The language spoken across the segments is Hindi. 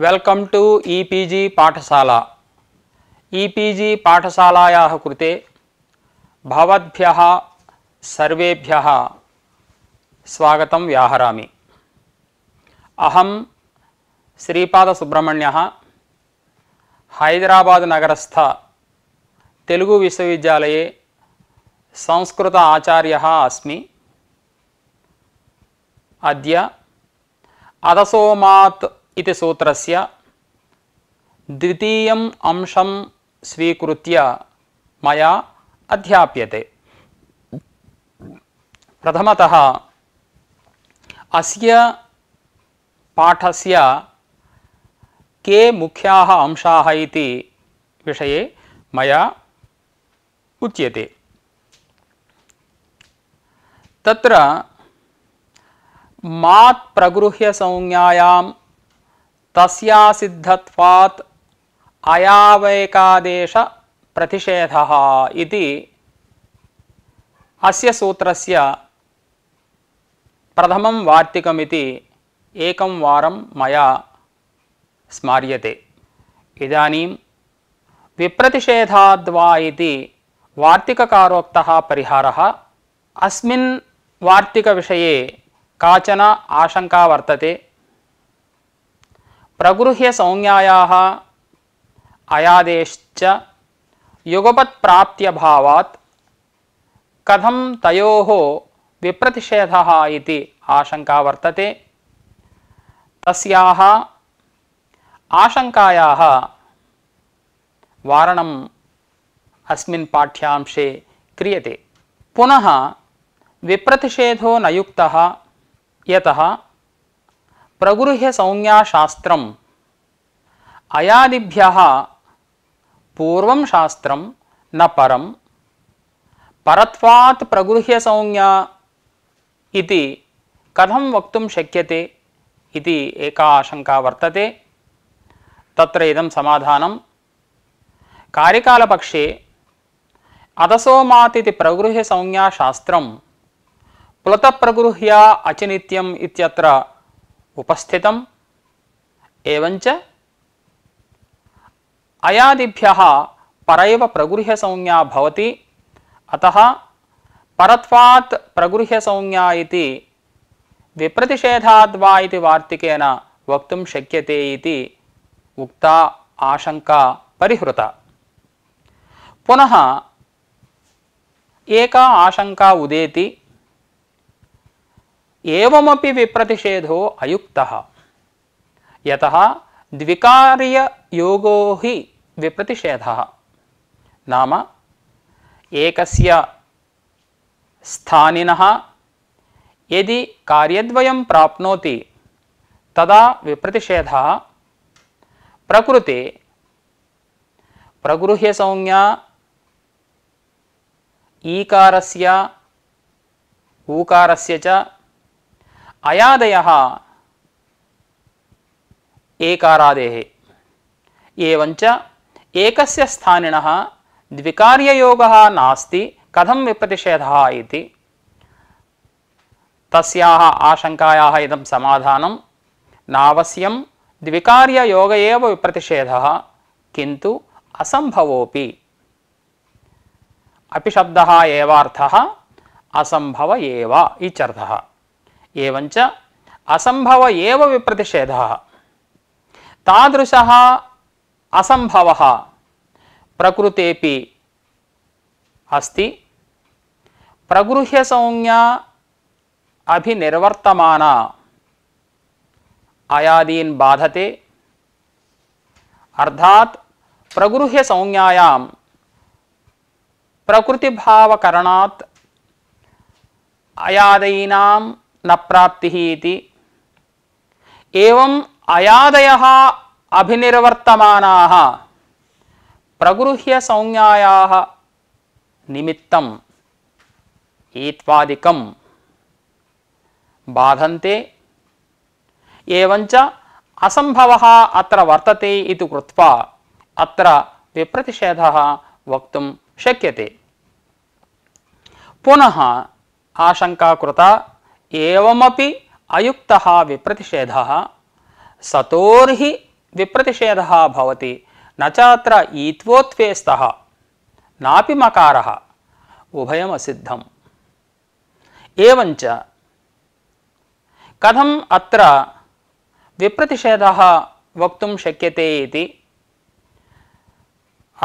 welcome to EPG P EPG Pathshala E P सर्वे स्वागत व्याहरा अहम श्रीपाद सुब्रमण्य व्याहरामि नगरस्थ तेलुगु हैदराबादनगरस्थ संस्कृत आचार्य अस् अद्य अदसोमात् इति सूत्रस्य द्वितीयम् अंशं स्वीकृत्य मया अध्याप्यते प्रथमतः अस्य पाठस्य के मुख्याः अंशाः इति विषये मया उच्यते तत्र मात् प्रगृह्यसंज्ञायां तस्यासिद्धत्वात् अयावैकादेशप्रतिषेधः इति अस्य सूत्रस्य प्रथमं वार्तिकमिति एकं वारं मया स्मार्यते इदानीं विप्रतिषेधाद्वा इति वार्तिककारोक्तः परिहारः अस्मिन् वार्तिकविषये काचन आशङ्का वर्तते प्रगृह्य संज्ञायाः अयादेश्च युगपत्प्राप्त्यभावात् कथं तयोः विप्रतिषेधः इति आशङ्का वर्तते तस्याः आशङ्कायाः वारणम् अस्मिन् पाठ्यांशे क्रियते पुनः विप्रतिषेधो न यतः ప్రగృహ్య సంజ్ఞాశాస్త్రం అయాదిభ్య పూర్వం శాస్త్రం న పరం పరత్వాత్ ప్రగృహ్య సంజ్ఞా ఇది కథం వక్తుం శక్యతే ఇది ఏకా ఆశంకా వర్తతే తత్ర ఇదం సమాధానం కార్యకాలపక్షే అదసోమాత్ ఇది ప్రగృహ్య సంజ్ఞాశాస్త్రం ప్లుతప్రగృహ్య అచనిత్యం ఇత్యత్ర ఉపస్థితం ఏవంచ అయాదిభ్య పరైవ ప్రగృహ్య సంజ్ఞా భవతి అత పరత్వాత్ ప్రగృహ్య సంజ్ఞా ఇది విప్రతిషేధాద్వా ఇది వార్తికేన వక్తుం శక్యతే ఇది ఉక్త ఆశంక పరిహృత పునః ఏకా ఆశంకా ఉదేతి एवमपि विप्रतिषेधो अयुक्तः यतः द्विकार्ययोगो हि विप्रतिषेधः नाम एकस्य स्थानिनः यदि कार्यद्वयं प्राप्नोति तदा विप्रतिषेधः प्रकृते प्रगृह्यसंज्ञा ईकारस्य ऊकारस्य च அயாதயா ஏகாராதேः एवञ्च एकस्य स्थानिनः द्विकार्ययोगः नास्ति कथं विप्रतिषेधः इति तस्याः आशङ्कायाः इदं समाधानं नावश्यं द्विकार्ययोग एव विप्रतिषेधः किन्तु असम्भवोऽपि अपि शब्दः एवार्थः असम्भव एव इत्यर्थः एवञ्च असम्भव एव विप्रतिषेधः तादृशः असम्भवः प्रकृतेपि अस्ति प्रगृह्यसंज्ञा अभिनिर्वर्तमाना आयादीन् बाधते अर्थात् प्रगृह्यसंज्ञायां प्रकृतिभावकरणात् अयादीनां నప్రాప్తి ఇది ఏం అయాదయ అభినిర్వర్తమానా ప్రగృహ్య సంజ్ఞాయా నిమిత్తం ఈత్వాదికం బాధంతే ఏవంచ అసంభవ అత్ర వర్తతే ఇది కృత్వా అత్ర విప్రతిషేధ వక్తుం శక్యతే పునః ఆశంకా కృత एवमपि अयुक्तः विप्रतिषेधः सतोर्हि विप्रतिषेधः भवति न च अत्र ईत्वोत्त्वे स्तः नापि मकारः उभयमसिद्धम् एवञ्च कथम् अत्र विप्रतिषेधः वक्तुं शक्यते इति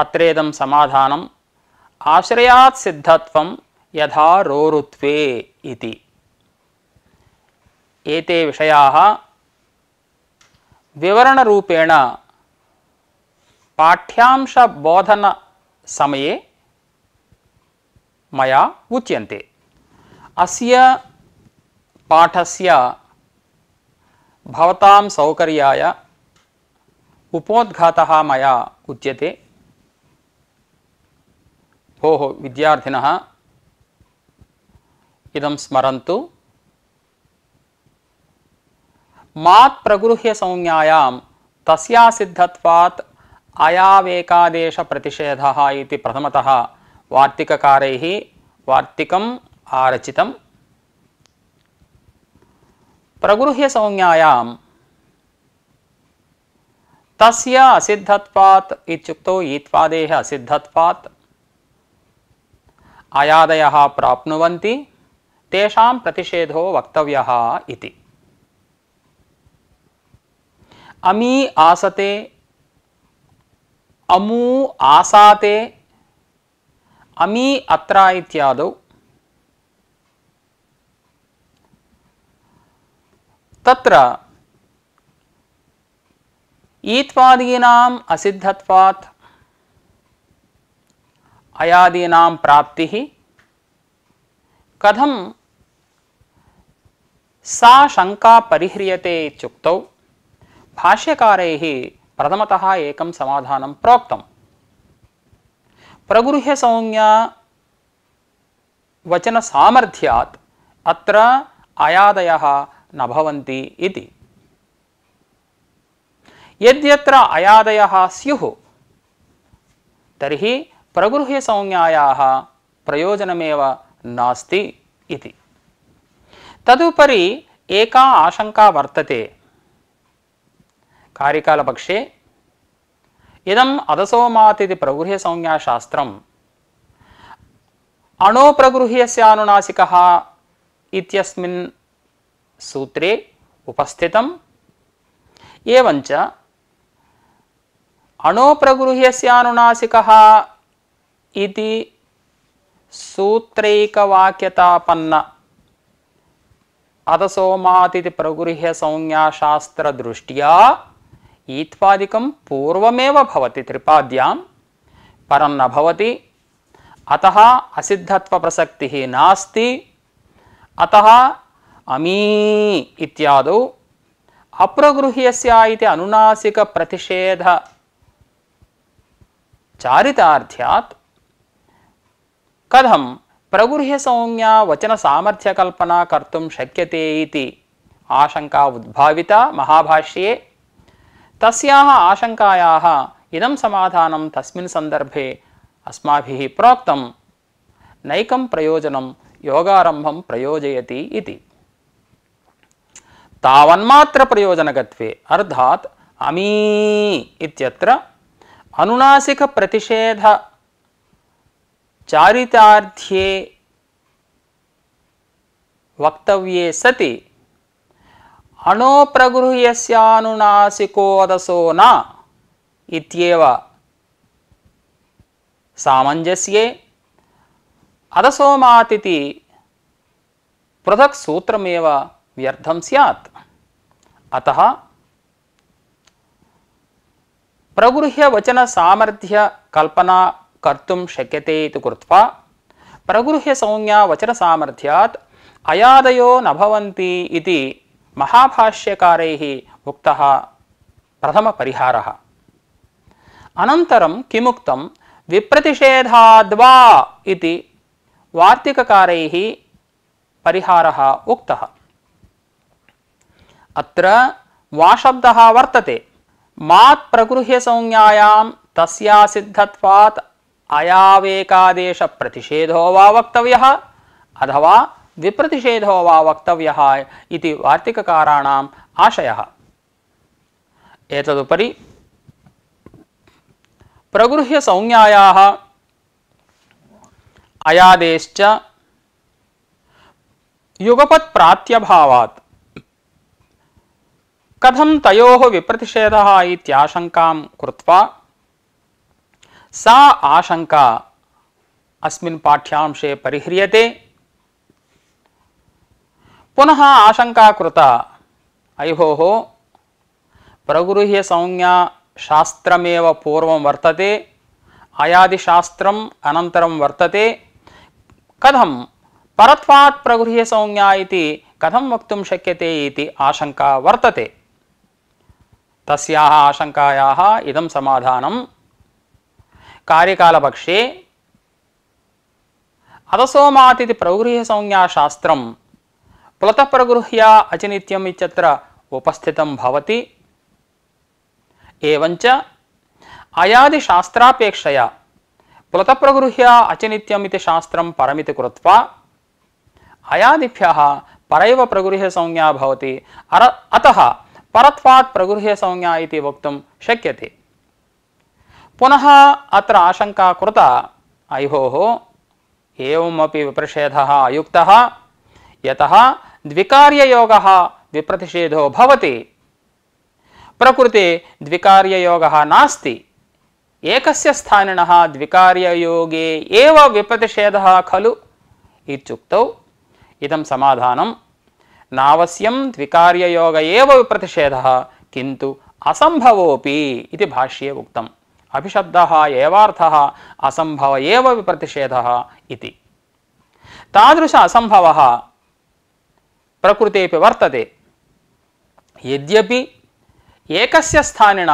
अत्रेदं समाधानम् सिद्धत्वं यथा रोरुत्वे इति एते विषया विवरणरूपेण पाठ्यांशबोधनसमये मया उच्यन्ते अस्य पाठस्य भवतां सौकर्याय उपोद्घातः मया उच्यते भोः विद्यार्थिनः इदं स्मरन्तु मात् प्रगृह्य संज्ञायां अयावेकादेश प्रतिषेधः इति प्रथमतः वार्तिककारैः वार्तिकम् आरचितम् प्रगृह्य संज्ञायां तस्य असिद्धत्वात् इत्युक्तौ ईत्वादेः असिद्धत्वात् अयादयः प्राप्नुवन्ति तेषां प्रतिषेधो वक्तव्यः इति अमी आसते अमू आसाते अमी अत्र इत्याद तत्र ईत्वादीनाम असिद्धत्वात् अयादीनां प्राप्तिः कथम सा शंका परिह्रियते इत्युक्तौ भाष्यकार प्रथमत एक सधान प्रोक्त प्रगृह्य संज्ञा वचन सामर्थ्या अयादय नवती यद्यत्र अयादय स्यु तरी प्रगृह्य संज्ञाया प्रयोजनमेव नास्ति इति तदुपरी एका आशंका वर्तते कारिकालपक्षे इदम् अधसोमात् इति प्रगृह्यसंज्ञाशास्त्रम् अणोप्रगृह्यस्यानुनासिकः इत्यस्मिन् सूत्रे उपस्थितम् एवञ्च अणोप्रगृह्यस्यानुनासिकः इति सूत्रैकवाक्यतापन्न अधसोमात् इति प्रगृह्यसंज्ञाशास्त्रदृष्ट्या ईत्पादिकं पूर्वमेव भवति त्रिपाद्यां परं न अतः असिद्धत्वप्रसक्तिः नास्ति अतः अमी इत्यादौ अप्रगृह्यस्य इति अनुनासिकप्रतिषेधचारितार्थ्यात् कथं प्रगृह्यसंज्ञा वचनसामर्थ्यकल्पना कर्तुं शक्यते इति आशंका उद्भाविता महाभाष्ये तस्याः आशङ्कायाः इदं समाधानं तस्मिन् सन्दर्भे अस्माभिः प्रोक्तं नैकं प्रयोजनं योगारम्भं प्रयोजयति इति तावन्मात्रप्रयोजनकत्वे अर्थात् अमी इत्यत्र अनुनासिकप्रतिषेध चारितार्थे वक्तव्ये सति అణోప్రగృహ్యస్యానునాసికోదసో నా ఇత్యేవ సామంజస్యే అదసోమాతిథి పృథక్ సూత్రమేవ వ్యర్థం సత్ అత प्रगृह्यवचनसामर्थ्यकल्पना कर्तुं शक्यते इति कृत्वा प्रगृह्यसंज्ञा वचनसामर्थ्यात् अयादयो न भवन्ति इति महाभाष्यकार उक्तः प्रथमपरिहारः अनन्तरं किमुक्तं विप्रतिषेधाद्वा इति वार्तिककारैः परिहारः उक्तः अत्र वा शब्दः वर्तते संज्ञायां तस्या सिद्धत्वात् अयावेकादेशप्रतिषेधो वा अथवा विप्रतिषेधो वा वक्तव्यः आशय वार्तिककाराणाम् एतदुपरि प्रगृह्य संज्ञायाः अयादेश्च युगपत्प्रात्यभावात् कथं तयोः विप्रतिषेधः इत्याशङ्कां कृत्वा सा आशंका अस्मिन् पाठ्यांशे परिह्रियते పునః ఆశంకాకృత అయోహ ప్రగృహ్య సంజ్ఞా శాస్త్రమేవ పూర్వం వర్తతే అయాది శాస్త్రం అనంతరం వర్తతే కథం పరత్వాత్ ప్రగృహ్య సంజ్ఞా ఇది కథం వక్తుం శక్యతే ఇది ఆశంక వర్తతే తస్యా ఆశంకాయా ఇదం సమాధానం కార్యకాలపక్షే అదసోమాతిథి ప్రగృహ్య సంజ్ఞాశాస్త్రం प्लत प्रगृह्य अचिनित्यम् उपस्थित उपस्थितं भवति एवञ्च अयादिशास्त्रापेक्षया पुलतः प्रगृह्य अचिनित्यम् इति शास्त्रं परमिति कृत्वा अयादिभ्यः परैव प्रगृह्यसंज्ञा अर अतः परत्वात् प्रगृह्यसंज्ञा इति वक्त शक्य पुनः अत्र आशङ्का कृता अयोः एवमपि विप्रषेधः अयुक्तः ద్వికార్యయోగ విప్రతిషేధో భవతి ప్రకృతి ద్వికార్యయోగ నాస్తి ఏకస్య స్థానిన ద్వికార్యయోగే ఏవ విప్రతిషేధ ఖలు ఇత్యుక్తౌ ఇదం సమాధానం నావశ్యం ద్వికార్యయోగ ఏవ విప్రతిషేధ కింటు అసంభవోపి ఇది భాష్యే ఉక్తం అభిశబ్ద ఏవార్థ అసంభవ ఏవ విప్రతిషేధ ఇది తాదృశ అసంభవ ప్రకృతేపి వర్తతే ఎద్యపి ఏకస్య స్థానిన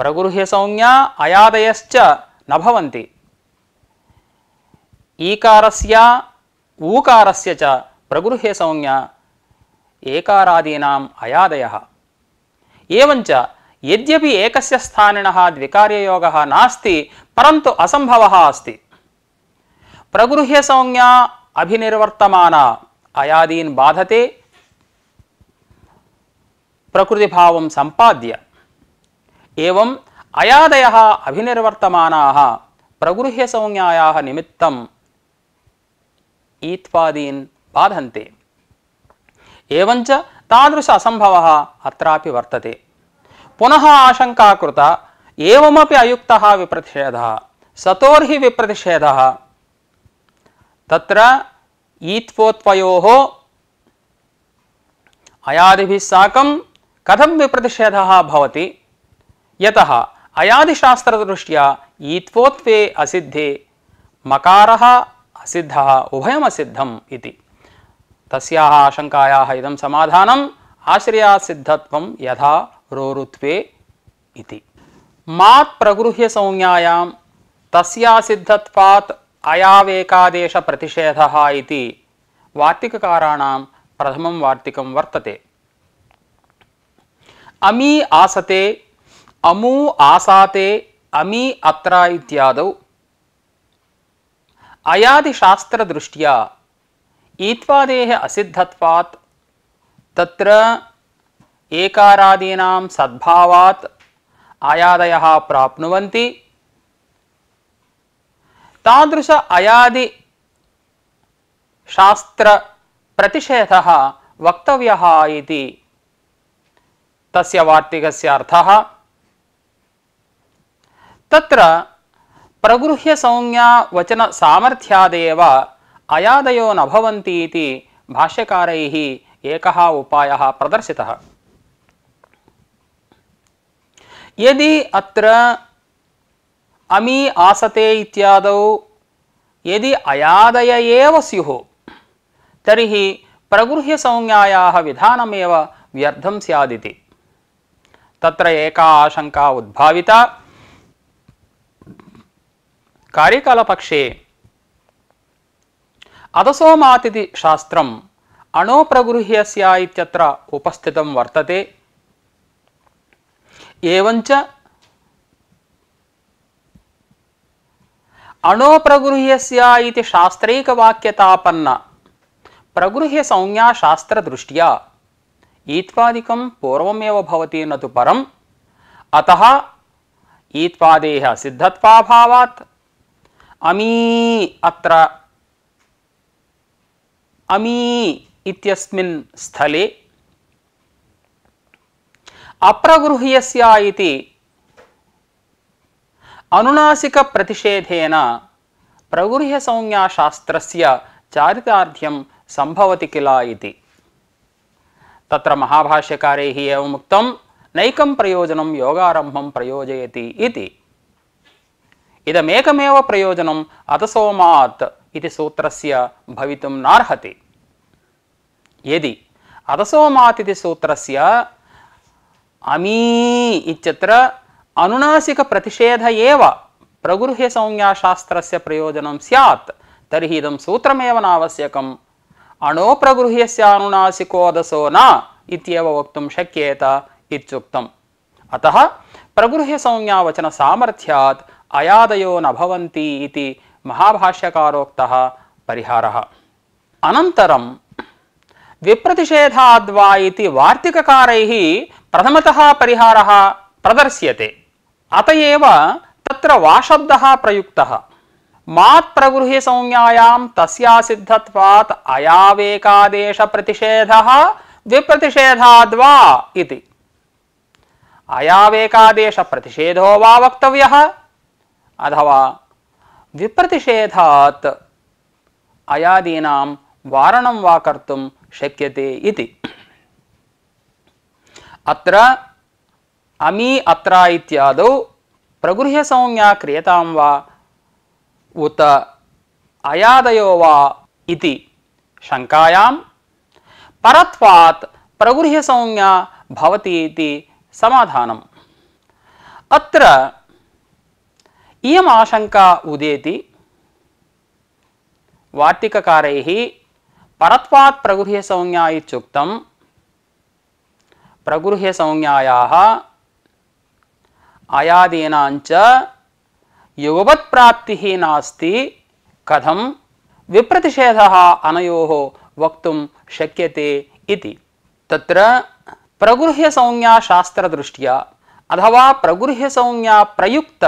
ప్రగృహ్య సంజ్ఞా అయాదయశ్చ నభవంతి ఈకారస్య ఊకారస్య చ ప్రగృహ్య సంజ్ఞ ఏకారాదీనాం అయాదయ ఏవంచ ఎద్యపి ఏకస్య స్థానిన ద్వికార్యయోగ నాస్తి పరంతు అసంభవ అస్తి ప్రగృహ్య సంజ్ఞా అభినిర్వర్తమానా अयादीन बाधते प्रकृतिभावं सम्पाद्य एवम् अयादयः अभिनिर्वर्तमानाः संज्ञाया निमित्तम् ईत्वादीन् बाधन्ते एवञ्च तादृश असम्भवः अत्रापि वर्तते पुनः आशङ्का एवमपि अयुक्तः विप्रतिषेधः सतोर्हि विप्रतिषेधः तत्र ईत्वोत्वयोः अयादिभिः साकं कथं विप्रतिषेधः भवति यतः अयादिशास्त्रदृष्ट्या ईत्वोत्वे असिद्धे मकारः असिद्धः उभयमसिद्धम् इति तस्याः आशङ्कायाः इदं समाधानम् आश्रयासिद्धत्वं यथा रोरुत्वे इति मात् प्रगृह्य संज्ञायां तस्यासिद्धत्वात् अयावेकादेश प्रतिषेध वार्तिककाराणां प्रथम वार्तिकं वर्तते अमी आसते अमू आसाते अमी अत्र इत्याद अयादिशास्त्रदृष्ट्या ईत्वादेः असिद्धत्वात् तत्र एकारादीनां सद्भावात् आयादयः प्राप्नुवन्ति तादृश अयादि शास्त्र प्रतिषेधः वक्तव्यः इति तस्य वार्तिकस्य अर्थः तत्र प्रगृह्यसंज्ञा वचनसामर्थ्यादेव अयादयो न भवन्ति इति भाष्यकारैः एकः उपायः प्रदर्शितः यदि अत्र අමි ආසතේ ඉත්‍යාදව යදි අයාදය ඒව සියෝ තරහි ප්‍රගෘහ්‍ය සංඥායාහ විධානමේව ව්‍යර්ධම් ස්‍යාදිති తత్ర ఏకా ఆశంకా ఉద్భావిత కార్యకాల పక్షే అదసోమాతిథి శాస్త్రం అణోప్రగృహ్యస్య ఇత్యత్ర ఉపస్థితం వర్తతే ఏవంచ ಅಣೋಪ್ರಗೃಹ್ಯಸ್ಯ ಇತಿ ಶಾಸ್ತ್ರೈಕವಾಕ್ಯತಾಪನ್ನ ಪ್ರಗೃಹ್ಯ ಸಂಜ್ಞಾ ಶಾಸ್ತ್ರದೃಷ್ಟ್ಯಾ ಈತ್ವಾದಿಕಂ ಪೂರ್ವಮೇವ ಭವತಿ ನತು ಪರಂ ಅತಃ ಈತ್ವಾದೇಹ ಸಿದ್ಧತ್ವಾಭಾವಾತ್ ಅಮೀ ಅತ್ರ ಅಮೀ ಇತ್ಯಸ್ಮಿನ್ ಸ್ಥಲೆ ಅಪ್ರಗೃಹ್ಯಸ್ಯ ಇತಿ అనునాసిక ప్రతిషేధేన ప్రగృహ్య సంజ్ఞాశాస్త్రస్య చారితార్థ్యం సంభవతి కిల ఇది తత్ర మహాభాష్యకారైः ఏముక్తం నైకం ప్రయోజనం యోగారంభం ప్రయోజయతి ఇది ఇదమేకమేవ ప్రయోజనం అతసోమాత్ ఇది సూత్రస్య భవితుం నార్హతి ఏది అతసోమాత్ ఇది సూత్రస్య అమీ ఇత్యత్ర అనునాసిక ప్రతిషేధ ఏవ ప్రగృహ్య సంజ్ఞాశాస్త్రస్య ప్రయోజనం స్యాత్ తర్హి ఇదం సూత్రమేవ నావశ్యకం అణో ప్రగృహ్యస్య అనునాసికో దశో నా ఇత్యేవ వక్తుం శక్యేత ఇత్యుక్తం అత ప్రగృహ్య సంజ్ఞావచన సామర్థ్యాత్ అయాదయో నభవంతి ఇది మహాభాష్యకారోక్త పరిహార అనంతరం విప్రతిషేధాద్వా ఇది వార్తికకారై ప్రథమత పరిహార ప్రదర్శ్యతే अतएव एव तत्र वाशब्दः प्रयुक्तः मात् प्रगृहे संज्ञायां तस्यासिद्धत्वात् अयावेकादेशप्रतिषेधः द्विप्रतिषेधाद्वा इति अयावेकादेशप्रतिषेधो वा वक्तव्यः अथवा द्विप्रतिषेधात् अयादीनां वारणं वा कर्तुं शक्यते इति अत्र अमी अत्र इत्यादौ संज्ञा क्रियतां वा उत अयादयो वा इति शङ्कायां परत्वात् प्रगृह्यसंज्ञा भवति इति समाधानम् अत्र इयम् आशङ्का उदेति वार्तिककारैः परत्वात् प्रगृह्यसंज्ञा इत्युक्तं प्रगृह्यसंज्ञायाः अयादेनाञ्च युगपत् प्राप्तिः नास्ति कथं विप्रतिषेधः अनयोः वक्तुं शक्यते इति तत्र प्रगृह्यसंज्ञाशास्त्रदृष्ट्या अथवा प्रगृह्यसंज्ञाप्रयुक्त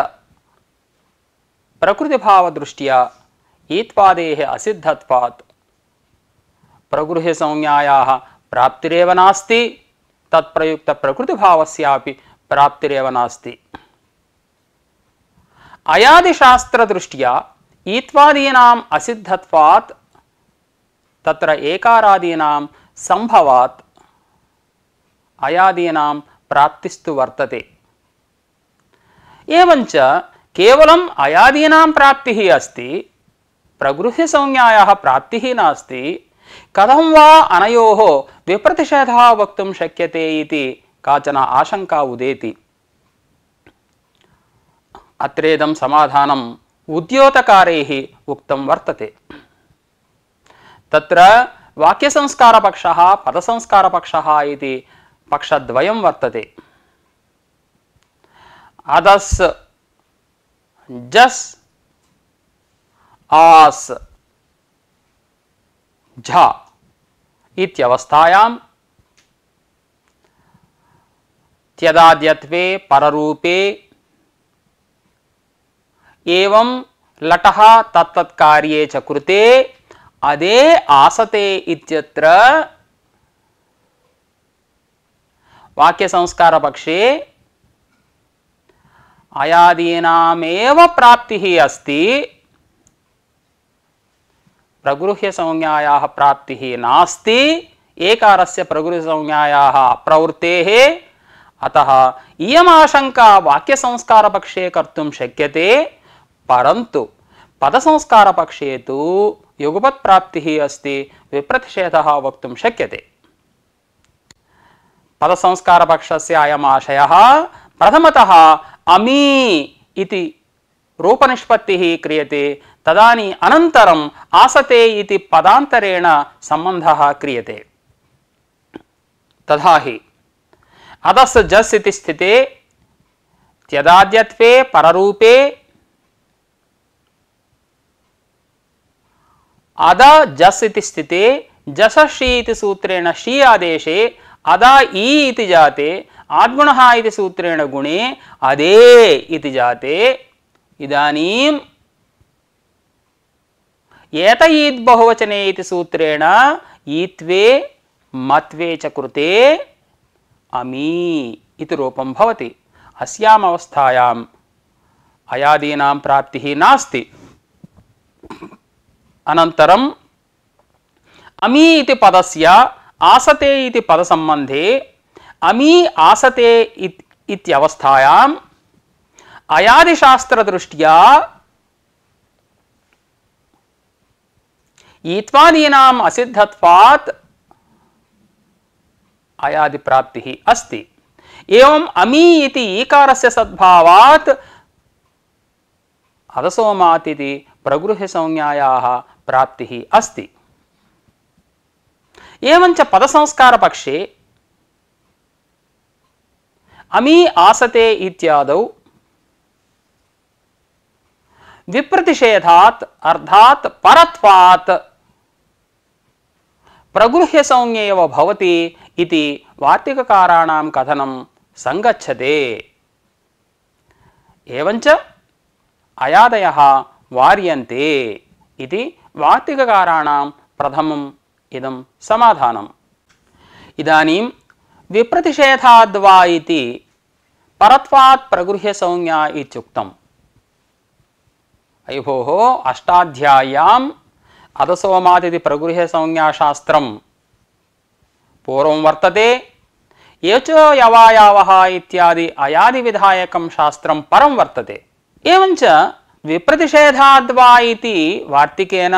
प्रकृतिभावदृष्ट्या ईत्वादेः असिद्धत्वात् प्रगृह्यसंज्ञायाः प्राप्तिरेव नास्ति तत्प्रयुक्तप्रकृतिभावस्यापि प्राप्तिरेव नास्ति अयादिशास्त्रदृष्ट्या ईत्वादीनाम् असिद्धत्वात् तत्र एकारादीनां सम्भवात् अयादीनां प्राप्तिस्तु वर्तते एवञ्च केवलम् अयादीनां प्राप्तिः अस्ति प्रगृहिसंज्ञायाः प्राप्तिः नास्ति कथं वा अनयोः द्विप्रतिषेधः वक्तुं शक्यते इति काचन आशंका उदेति अत्रेदं समाधानम् उद्योतकारैः उक्तं वर्तते तत्र वाक्यसंस्कारपक्षः पदसंस्कारपक्षः इति पक्षद्वयं वर्तते अदस् जस् आस् झ इत्यवस्थायां त्यदाद्यत्वे पररूपे एवं लटः तत्तत्कार्ये च कृते अदे आसते इत्यत्र वाक्यसंस्कारपक्षे अयादीनामेव प्राप्तिः अस्ति प्रगृह्यसंज्ञायाः प्राप्तिः नास्ति एकारस्य प्रगृह्यसंज्ञायाः प्रवृत्तेः ಅತಃ ಇಯಮಾಶಂಕಾ ವಾಕ್ಯ ಸಂಸ್ಕಾರ ಪಕ್ಷೇ ಕರ್ತು ಶಕ್ಯತೆ ಪರಂತು ಪದ ಸಂಸ್ಕಾರ ಪಕ್ಷೇ ತು ಯುಗಪತ್ ಪ್ರಾಪ್ತಿ ಅಸ್ತಿ ವಿಪ್ರತಿಷೇಧ ವಕ್ತು ಶಕ್ಯತೆ ಪದ ಸಂಸ್ಕಾರ ಪಕ್ಷಸ್ಯ ಅಯಂ ಆಶಯ ಪ್ರಥಮತಃ ಅಮೀ ಇತಿ ರೂಪನಿಷ್ಪತ್ತಿ ಕ್ರಿಯತೆ ತದಾನಿ ಅನಂತರಂ ಆಸತೆ ಇತಿ ಪದಾಂತರೇಣ ಸಂಬಂಧ ಕ್ರಿಯತೆ ತದಾಹಿ अधस् जस् इति स्थिते त्यदाद्यत्वे पररूपे अद जस् इति स्थिते जस शी इति सूत्रेण शी आदेशे अद ई इति जाते आद्गुणः इति सूत्रेण गुणे अदे इति जाते इदानीम् एत ईद् बहुवचने इति सूत्रेण ईत्वे मत्वे च कृते अमी इति रूपं भवति अस्याम् अवस्थायाम् अयादीनां प्राप्तिः नास्ति अनन्तरम् अमी इति पदस्य आसते इति पदसम्बन्धे अमी आसते इति इत्यवस्थायाम् अयादिशास्त्रदृष्ट्या ईत्वादीनाम् असिद्धत्वात् अयादि प्राप्तिः अस्ति एवम् अमी इति ईकारस्य सद्भावात् अदसोमात् इति प्रगृह्यसंज्ञायाः प्राप्तिः अस्ति एवञ्च पदसंस्कारपक्षे अमी आसते इत्यादौ विप्रतिषेधात् अर्थात परत्वात् प्रगृह्यसंज्ञेव भवति ఇది వార్తీకారాణం కథనం సంగచ్చతే ఏవంచ అయాదయ వార్యంతే ఇది వార్తీకారాణం ప్రథమం ఇదం సమాధానం ఇదానీం విప్రతిషేధాద్వా ఇది పరత్వాత్ ప్రగృహ్య సంజ్ఞా ఇత్యుక్తం అయి అష్టాధ్యాయాం అధసోమాదితి ప్రగృహ్య సంజ్ఞాశాస్త్రం పూర్వం వర్తతే ఏచో యవాయావహ ఇత్యాది అయాది విధాయకం శాస్త్రం పరం వర్తతే ఏమంచ విప్రతిషేధాద్వా ఇది వార్తికేన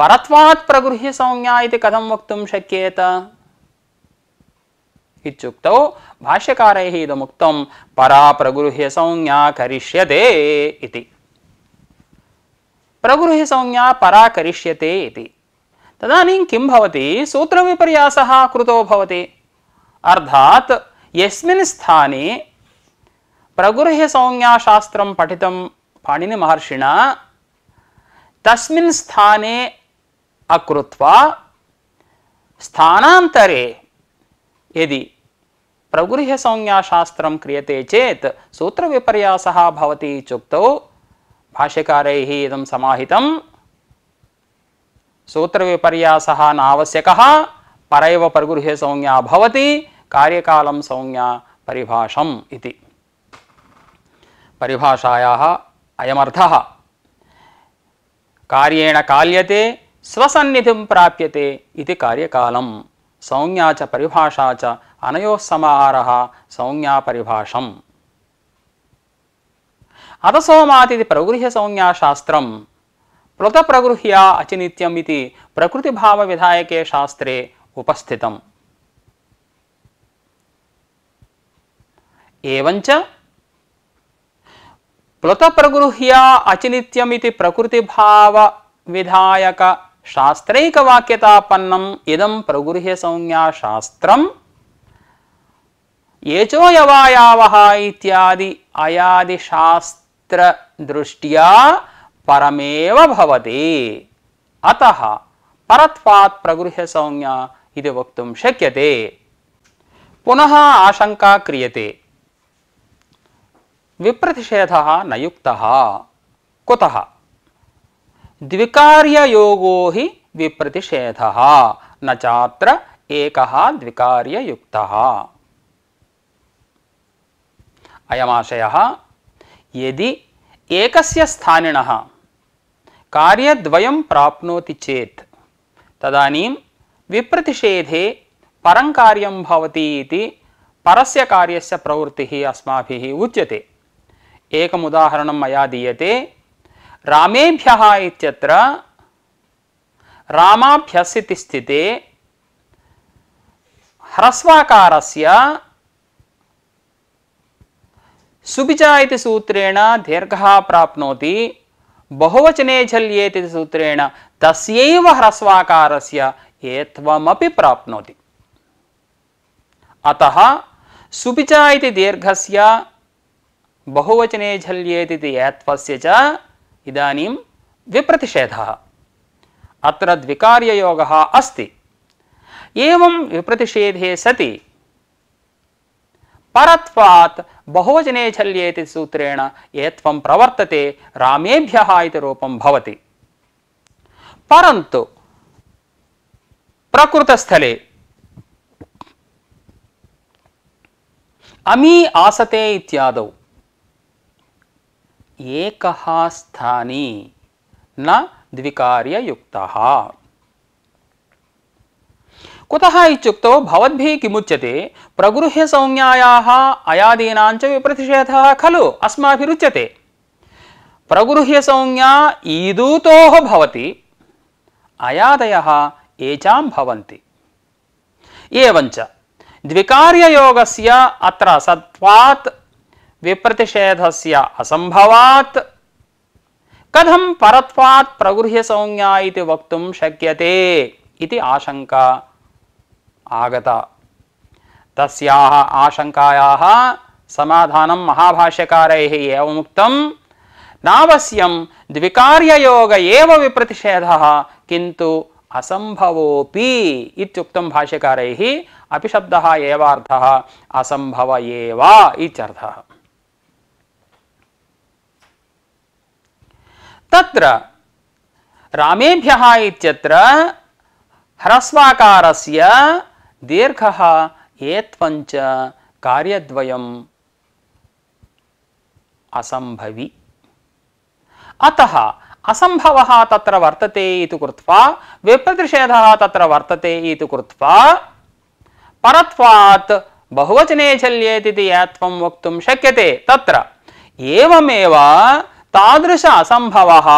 పరత్వాత్ ప్రగృహ్య సంజ్ఞా ఇది కథం వక్తుం శక్యేత ఇత్యుక్తౌ భాష్యకారైः ఇదముక్తం పరా ప్రగృహ్య సంజ్ఞా కరిష్యతే ఇది ప్రగృహ్య సంజ్ఞా పరా కరిష్యతే ఇది తదనీం కిం భవతి సూత్ర విపర్యాస కృతో భవతి అర్థాత్ ఎస్మిన్ స్థానే ప్రగృహ్య సంజ్ఞాశాస్త్రం పఠితం పాణిని మహర్షిణ తస్మిన్ స్థానే అకృత్వా స్థానాంతరే ఎది ప్రగృహ్య సంజ్ఞాశాస్త్రం క్రియతే చేత్ సూత్రవిపర్యాస భవతి ఇత్యుక్తౌ భాష్యకారై ఇదం సమాహితం सूत्र विपर्यास नावश्यक परैव परगृहे संज्ञा भवति कार्यकालं संज्ञा परिभाषम् इति परिभाषायाः अयमर्थः कार्येण काल्यते स्वसन्निधिं प्राप्यते इति कार्यकालं संज्ञा च परिभाषा च अनयोः समाहारः संज्ञापरिभाषम् अतसोमात् इति प्रगृह्यसंज्ञाशास्त्रं कृतप्रगृह्य अचिनित्यम् इति प्रकृतिभावविधायके शास्त्रे उपस्थितम् एवञ्च प्लुतप्रगृह्य अचिनित्यम् इति प्रकृतिभावविधायकशास्त्रैकवाक्यतापन्नम् इदं प्रगृह्यसंज्ञाशास्त्रम् येचो यवायावः इत्यादि अयादिशास्त्रदृष्ट्या పరమేవ భవతి అతః పరత్వాత్ ప్రగృహ్య సౌజ్ఞ ఇది వక్తుం శక్యతే పునః ఆశంకా క్రియతే విప్రతిషేధ నయుక్త కుతః ద్వికార్యయోగో హి విప్రతిషేధ నాత్ర एक द्विकार्ययुक्त अयमाशय यदि एक स्थानिण कार्यद्वयं प्राप्नोति चेत् तदानीं विप्रतिषेधे परं कार्यं भवति इति परस्य कार्यस्य प्रवृत्तिः अस्माभिः उच्यते एकम् उदाहरणं मया दीयते रामेभ्यः इत्यत्र स्थिते ह्रस्वाकारस्य इति सूत्रेण दीर्घः प्राप्नोति बहुवचने झल्येत सूत्रेण तस्व ह्रस्वाकारस्य एत्वमपि प्राप्नोति अतः सुपिच दीर्घ से बहुवचने झल्येत इति एत्वस्य च इदानीं विप्रतिषेधे सति ಪರತ್ವಾತ್ ಬಹುವಚನೆ ಛಲ್ಯೇತಿ ಸೂತ್ರೇಣ ಏತ್ವಂ ಪ್ರವರ್ತತೆ ರಾಮೇಭ್ಯ ಇತಿ ರೂಪಂ ಭವತಿ ಪರಂತು ಪ್ರಕೃತಸ್ಥಲೆ ಅಮೀ ಆಸತೆ ಇತ್ಯಾದೌ ಏಕಹ ಸ್ಥಾನಿ ನ ದ್ವಿಕಾರ್ಯಯುಕ್ತಃ कुतः इत्युक्तौ प्रगृह्य संज्ञायाः अयादीनाञ्च विप्रतिषेधः खलु अस्माभिरुच्यते प्रगृह्य संज्ञा ईदूतोः भवति अयादयः एचां से एवञ्च द्विकार्ययोगस्य अत्र सत्वात् विप्रतिषेधस्य असम्भवात् कथं परत्वात् प्रगृह्य संज्ञा वक्त वक्तुं शक्यते इति आशंका आगता तस्याः आशङ्कायाः समाधानं महाभाष्यकारैः एवमुक्तं नावश्यं द्विकार्ययोग एव विप्रतिषेधः किन्तु असम्भवोऽपि इत्युक्तं भाष्यकारैः अपि शब्दः एवार्थः असम्भव एव इत्यर्थः तत्र रामेभ्यः इत्यत्र ह्रस्वाकारस्य दीर्घ एत्वञ्च कार्यद्वयम् असम्भवी अतः असंभव तत्र वर्तते इति कृत्वा वर्तते परत्वात् बहुवचने चल्येतिति यात्वं वक्त शक्य तत्र एवमेव तादृश असम्भवः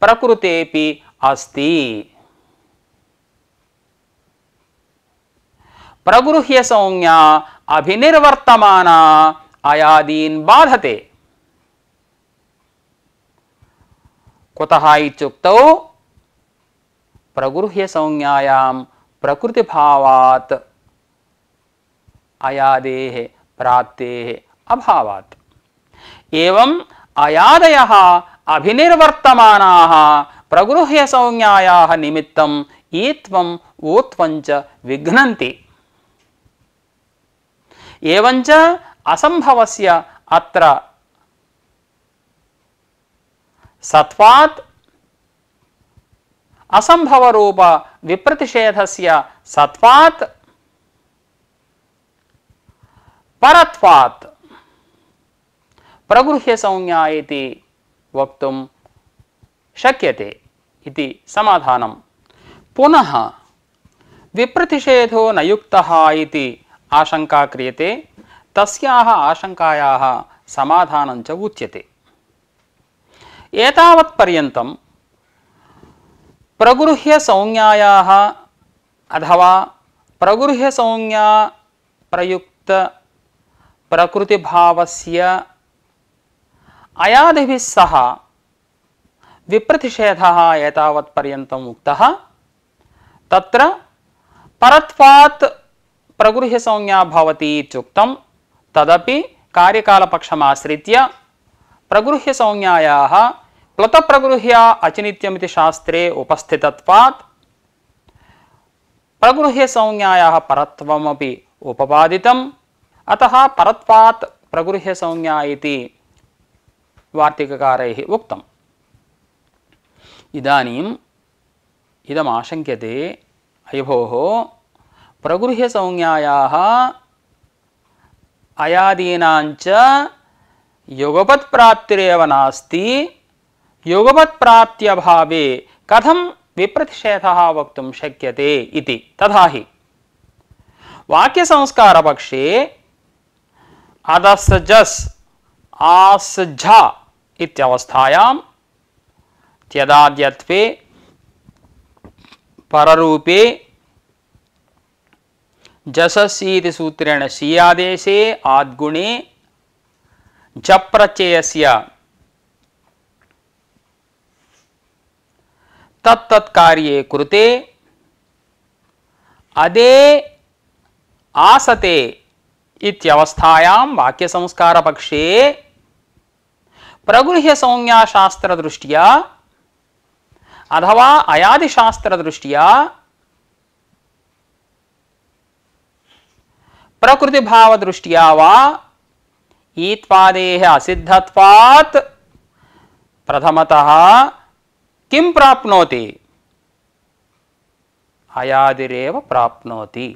प्रकृतेपि अस्ति ప్రగృహ్య సంజ్ఞ అభినిర్వర్తమాన అయాదీన్ బాధతే కుత ఇుక్త ప్రగృహ్య సంజ్ఞాయాం ప్రకృతిభావాత్ అయాదే ప్రాప్తే అభావాత్ ఏవం అయాదయ అభినిర్వర్తమానా ప్రగృహ్య సంజ్ఞాయా నిమిత్తం ఏత్వం ఓత్వంచ విఘ్నంతి एवञ्च असम्भवस्य अत्र सत्वात् असम्भवरूप विप्रतिषेधस्य सत्वात् परत्वात् प्रगृह्यसंज्ञा इति वक्तुं शक्यते इति समाधानं पुनः विप्रतिषेधो न युक्तः इति आशंका क्रियते तस्याः आशङ्कायाः समाधानं च उच्यते प्रगृह्य संज्ञायाः अथवा प्रगृह्य संज्ञा प्रयुक्त प्रकृति भावस्य अयादिभिः सह विप्रतिषेधः एतावत् एतावत्पर्यन्तम् उक्तः तत्र परत्वात् प्रगृह्यसंज्ञा भवति इत्युक्तं तदपि कार्यकालपक्षमाश्रित्य प्रगृह्यसंज्ञायाः प्लुतप्रगृह्य अचिनित्यमिति शास्त्रे उपस्थितत्वात् प्रगृह्यसंज्ञायाः परत्वमपि उपपादितम् अतः परत्वात् प्रगृह्यसंज्ञा इति वार्तिककारैः उक्तम् इदानीम् इदमाशङ्क्यते अयि प्रगृह्यसंज्ञायाः अयादीनाञ्च युगपत्प्राप्तिरेव नास्ति युगपत्प्राप्त्यभावे कथं विप्रतिषेधः वक्तुं शक्यते इति तथा हि वाक्यसंस्कारपक्षे अदसजस् आसझ इत्यवस्थायां त्यदाद्यत्वे पररूपे जससीति सूत्रेण सी आदेशे आद्गुणे जप्रत्ययस्य तत्तत्कार्ये कृते अदे आसते इत्यवस्थायां पक्षे प्रगृह्य संज्ञाशास्त्रदृष्ट्या अथवा अयादिशास्त्रदृष्ट्या प्रकृति भाव दृष्टिया वीवादे असिद्धवात् प्रथमतः किं प्राप्नोति अयादिरेव प्राप्नोति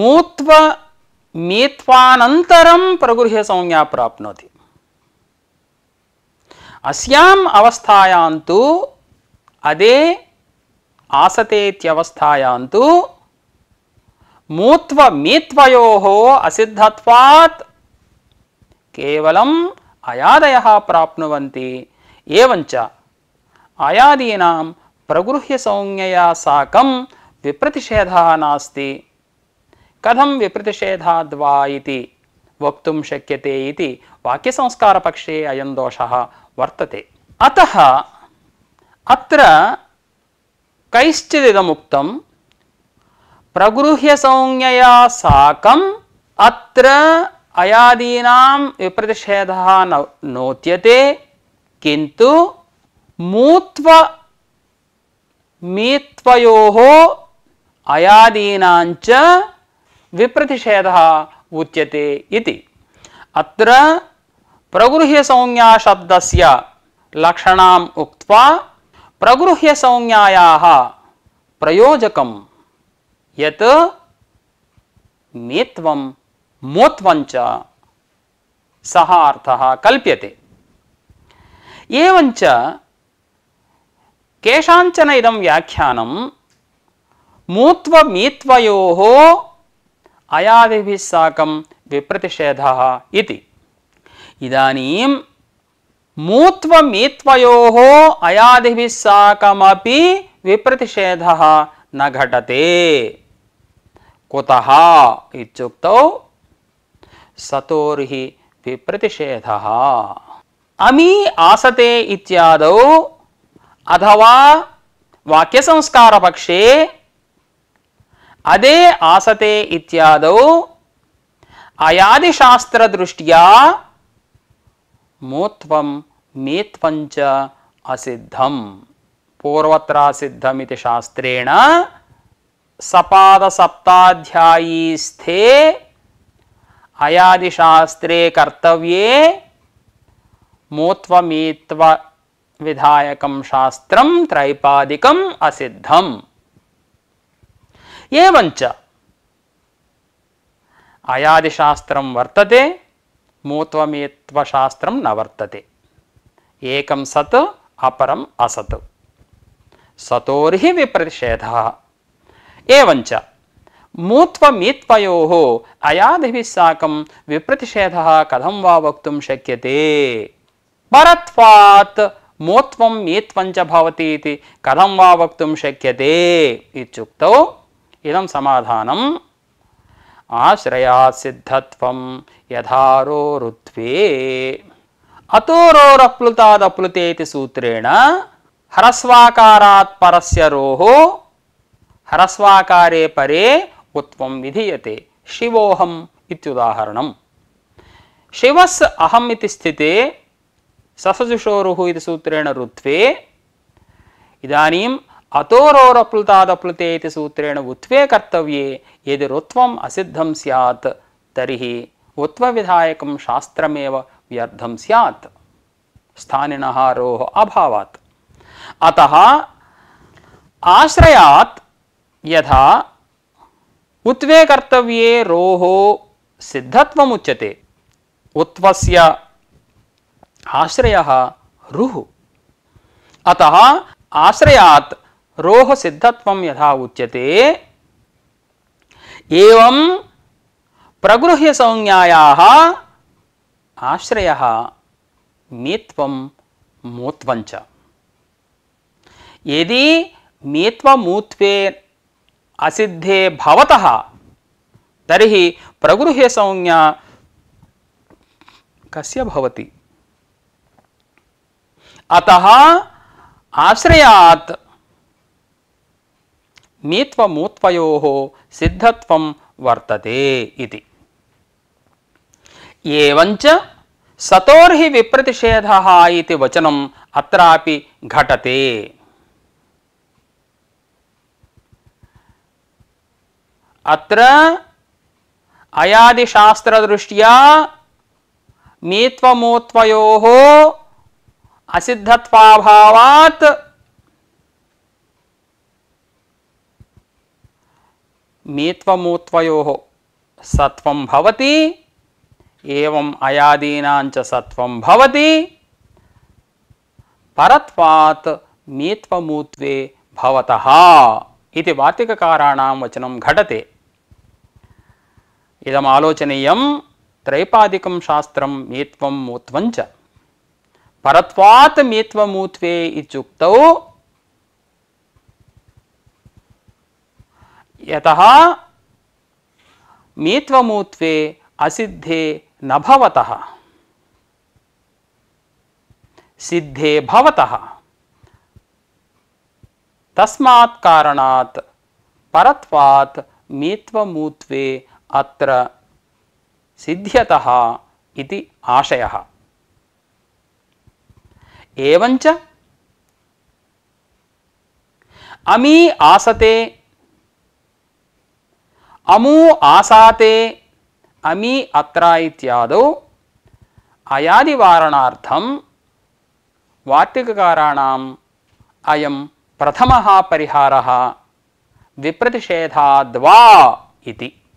मूत्व मीत्वानन्तरं प्रगृह संज्ञा प्राप्नोति अस्याम् अवस्थायां तु अदे आसतेवस्थायां तो मूत्व मीत्वयो असिद्धत्वात् केवलम अयादय प्राप्नुवन्ति अयादीना प्रगृह्य संज्ञया साकं विप्रतिषेधः नास्ति कथं विप्रतिषेधाद्वा इति वक्तुं शक्यते इति वाक्यसंस्कारपक्षे अयं दोषः अतः अत्र कैश्चिदिदमुक्तं प्रगृह्य संज्ञया साकम् अत्र अयादीनां विप्रतिषेधः न नोच्यते किन्तु मूत्व मीत्वयोः अयादीनाञ्च विप्रतिषेधः उच्यते इति अत्र प्रगृह्यसंज्ञाशब्दस्य लक्षणाम् उक्त्वा प्रगृह्य संज्ञाया प्रयोजक यत् मेत्वं मोत्वञ्च सः अर्थः कल्प्यते एवञ्च केषाञ्चन इदं व्याख्यानं मूत्वमेत्वयोः अयादिभिः साकं इदानीं मूत्वमीत्वयोः अयादिभिः साकमपि विप्रतिषेधः न घटते कुतः इत्युक्तौ सतोर्हि विप्रतिषेधः अमी आसते इत्यादौ अथवा वाक्यसंस्कारपक्षे अदे आसते इत्यादौ अयादिशास्त्रदृष्ट्या मूत्वं नेत्पंच असिद्धम पूर्वत्र सिद्धम शास्त्रेण सपाद सप्ताध्यायी स्थे शास्त्रे कर्तव्ये मोत्वमेत्व विधायकं शास्त्रं त्रैपादिकम् असिद्धम् एवञ्च अयादिशास्त्रं वर्तते मोत्वमेत्व मोत्वमेत्वशास्त्रं न वर्तते एकं सत् अपरम् असत् सतोर्हि विप्रतिषेधः एवञ्च मूत्वमीत्वयोः अयादिभिः साकं विप्रतिषेधः कथं वा वक्तुं शक्यते परत्वात् मूत्वं मीत्वञ्च भवति इति कथं वा वक्तुं शक्यते इत्युक्तौ इदं समाधानम् आश्रयात्सिद्धत्वं यथारो रुत्वे ಅತೋರೋರಪ್ಲುತಾದಪ್ಲುತೇತಿ ಸೂತ್ರೇಣ ಹರಸ್ವಾಕಾರಾತ್ ಪರಸ್ಯ ರೋಹೋ ಹರಸ್ವಾಕಾರೇ ಪರೇ ಉತ್ವಂ ವಿಧೀಯತೆ ಶಿವೋಹಂ ಇತ್ಯುದಾಹರಣ ಶಿವಸ್ ಅಹಂ ಇತಿ ಸ್ಥಿತೆ ಸಸಜುಷೋರುಹು ಇದು ಸೂತ್ರೇಣ ರುತ್ವೆ ಇದಾನೀಂ ಅತೋರೋರಪ್ಲುತಾದಪ್ಲುತೆ ಇತಿ ಸೂತ್ರೇಣ ಉತ್ವೇ ಕರ್ತವ್ಯೆ ಯದಿ ಅಸಿದ್ಧಂ ಸ್ಯಾತ್ ತರ್ಹಿ ಉತ್ವವಿಧಾಯಕಂ ಶಾಸ್ತ್ರಮೇವ व्यर्थम सियात स्थानीन आरोह अभाव अतः आश्रयात यथा उत्वे कर्तव्ये रोहो सिद्धत्व सिद्धत्वमुच्यते उत्वस्य आश्रयः रुः अतः आश्रयात रोह सिद्धत्व यथा उच्यते एवं प्रगृह्य संज्ञायाः आश्रय मेत्व मूत्वंच यदि मेत्वमूत्वे असिद्धे भवतः तर्हि प्रगृह्य संज्ञा कस्य भवति अतः आश्रयात् मेत्वमूत्वयोः सिद्धत्वं वर्तते इति एवञ्च सतोर्हि विप्रतिषेधः इति वचनम् अत्रापि घटते अत्र अयादिशास्त्रदृष्ट्या मीत्वमूत्वयोः असिद्धत्वाभावात् मीत्वमूत्वयोः सत्वं भवति ఏం అయాదీనాంచ సత్వం భవతి పరత్వాత్ మీత్వమూత్వే భవత ఇది వాతికకారాణం వచనం ఘటతే ఇదం ఆలోచనీయం త్రైపాదికం శాస్త్రం మీత్వం మూత్వంచ పరత్వాత్ మీత్వమూత్వే ఇచ్చుక్త యత మీత్వమూత్వే అసిద్ధే न सिद्धे भवतः तस्मात् कारणात् परत्वात् मीत्वमूत्वे अत्र सिद्ध्यतः इति आशयः एवञ्च अमी आसते अमू आसाते अमी अत्र इत्यादौ अयादिवारणार्थं वार्तिककाराणाम् अयं प्रथमः परिहारः द्विप्रतिषेधाद्वा इति